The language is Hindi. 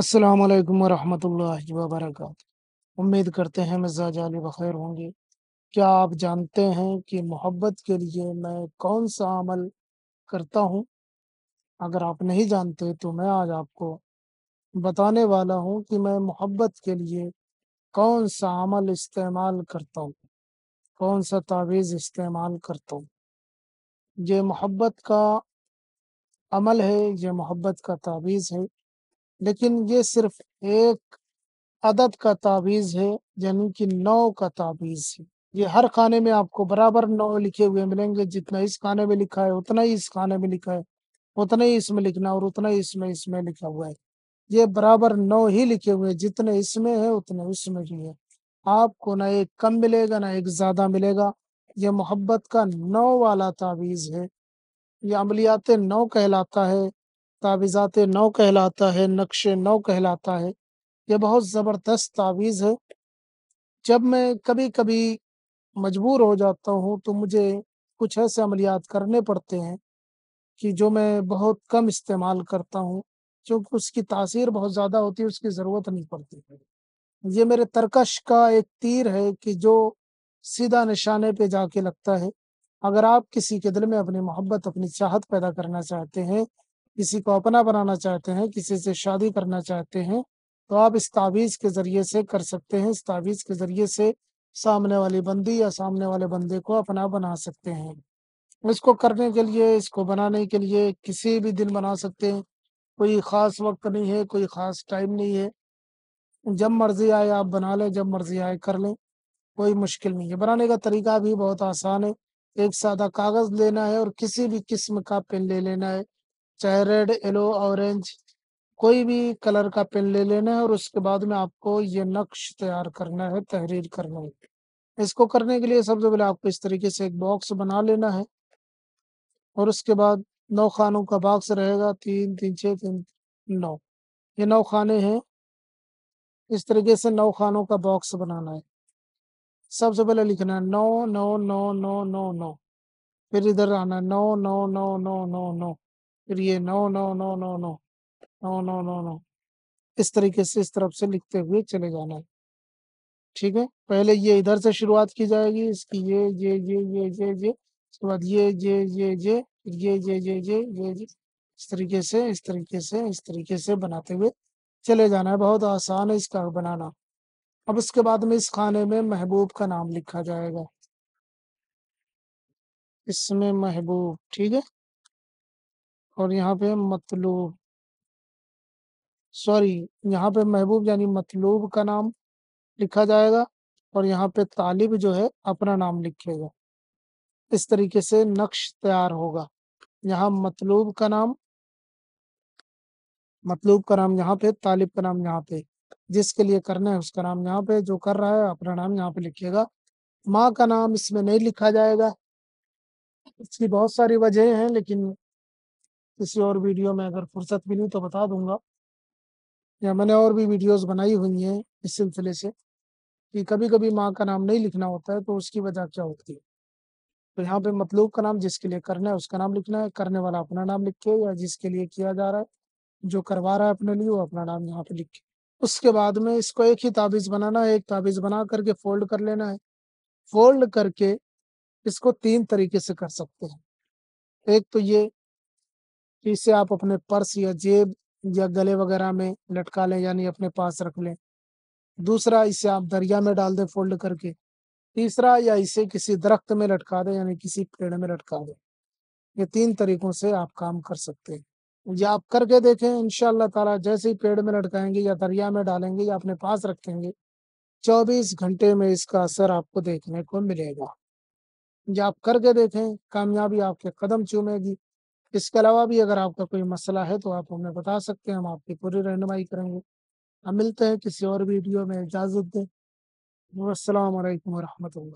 अस्सलाम वालेकुम रहमतुल्लाहि व बरकातहू उम्मीद करते हैं मिजाज अली बखैर होंगे क्या आप जानते हैं कि मोहब्बत के लिए मैं कौन सा अमल करता हूँ अगर आप नहीं जानते तो मैं आज आपको बताने वाला हूँ कि मैं मोहब्बत के लिए कौन सा अमल इस्तेमाल करता हूँ कौन सा तावीज़ इस्तेमाल करता हूँ ये मोहब्बत का अमल है ये मोहब्बत का तावीज़ है लेकिन ये सिर्फ एक अदद का ताबीज़ है यानी कि नौ का ताबीज़ है ये हर खाने में आपको बराबर नौ लिखे हुए मिलेंगे जितना इस खाने में लिखा है उतना ही इस खाने में लिखा है उतना ही इसमें लिखना और उतना ही इसमें इसमें लिखा हुआ है ये बराबर नौ ही लिखे हुए जितने इसमें है उतने उसमें ही है आपको ना एक कम मिलेगा ना एक ज़्यादा मिलेगा ये मोहब्बत का नौ वाला तावीज़ है ये अमलियात नौ कहलाता है तावीज़ात नौ कहलाता है नक्श नौ कहलाता है यह बहुत ज़बरदस्त तावीज़ है जब मैं कभी कभी मजबूर हो जाता हूँ तो मुझे कुछ ऐसे अमलियात करने पड़ते हैं कि जो मैं बहुत कम इस्तेमाल करता हूँ क्योंकि उसकी तासीर बहुत ज़्यादा होती है उसकी ज़रूरत नहीं पड़ती ये मेरे तरकश का एक तीर है कि जो सीधा निशाने पे जाके लगता है अगर आप किसी के दिल में अपनी मोहब्बत अपनी चाहत पैदा करना चाहते हैं किसी को अपना बनाना चाहते हैं किसी से शादी करना चाहते हैं तो आप इस तावीज़ के ज़रिए से कर सकते हैं इस तावीज़ के ज़रिए से सामने वाली बंदी या सामने वाले बंदे को अपना बना सकते हैं इसको करने के लिए इसको बनाने के लिए किसी भी दिन बना सकते हैं कोई ख़ास वक्त नहीं है कोई ख़ास टाइम नहीं है जब मर्ज़ी आए आप बना लें जब मर्ज़ी आए कर लें कोई मुश्किल नहीं है बनाने का तरीका भी बहुत आसान है एक सादा कागज़ लेना है और किसी भी किस्म का पेन ले लेना है चाहे रेड येलो ऑरेंज कोई भी कलर का पेन ले लेना है और उसके बाद में आपको ये नक्श तैयार करना है तहरीर करना है इसको करने के लिए सबसे पहले आपको इस तरीके से एक बॉक्स बना लेना है और उसके बाद नौ खानों का बॉक्स रहेगा तीन तीन छः तीन नौ ये नौ खाने हैं इस तरीके से नौ खानों का बॉक्स बनाना है सबसे पहले लिखना है नौ नौ नौ नौ नौ नौ फिर इधर आना है नौ नौ नौ नौ नौ नौ फिर ये no no no no no no no no no इस तरीके से इस तरफ से लिखते हुए चले जाना है ठीक है पहले ये इधर से शुरुआत की जाएगी इसकी ये ये ये ये ये ये उसके बाद ये ये ये ये ये ये ये ये ये इस तरीके से इस तरीके से इस तरीके से बनाते हुए चले जाना है बहुत आसान है इसका बनाना अब उसके बाद में इस खाने में महबूब का नाम लिखा जाएगा इसमें महबूब ठीक है और यहाँ पे मतलूब सॉरी यहाँ पे महबूब यानी मतलूब का नाम लिखा जाएगा और यहाँ पे तालिब जो है अपना नाम लिखेगा इस तरीके से नक्श तैयार होगा यहाँ मतलूब का नाम मतलूब का नाम यहाँ पे तालिब का नाम यहाँ पे जिसके लिए करना है उसका नाम यहाँ पे जो कर रहा है अपना नाम यहाँ पे लिखेगा माँ का नाम इसमें नहीं लिखा जाएगा इसकी बहुत सारी वजह हैं लेकिन किसी और वीडियो में अगर फुर्सत मिली तो बता दूंगा या मैंने और भी वीडियोस बनाई हुई हैं इस सिलसिले से कि कभी कभी माँ का नाम नहीं लिखना होता है तो उसकी वजह क्या होती है तो यहाँ पे मतलूब का नाम जिसके लिए करना है उसका नाम लिखना है करने वाला अपना नाम लिख के या जिसके लिए किया जा रहा है जो करवा रहा है अपने लिए वो अपना नाम यहाँ पे लिख के उसके बाद में इसको एक ही ताबीज़ बनाना है एक ताबीज़ बना करके फोल्ड कर लेना है फोल्ड करके इसको तीन तरीके से कर सकते हैं एक तो ये इसे आप अपने पर्स या जेब या गले वगैरह में लटका लें यानी अपने पास रख लें दूसरा इसे आप दरिया में डाल दें फोल्ड करके तीसरा या इसे किसी दरख्त में लटका दें यानी किसी पेड़ में लटका दें ये तीन तरीकों से आप काम कर सकते हैं या आप करके देखें इन ताला जैसे ही पेड़ में लटकाएंगे या दरिया में डालेंगे या अपने पास रखेंगे 24 घंटे में इसका असर आपको देखने को मिलेगा या आप करके देखें कामयाबी आपके कदम चूमेगी इसके अलावा भी अगर आपका कोई मसला है तो आप हमें बता सकते हैं हम आपकी पूरी रहनुमाई करेंगे हम मिलते हैं किसी और वीडियो में इजाज़त दें वालकम वरहमल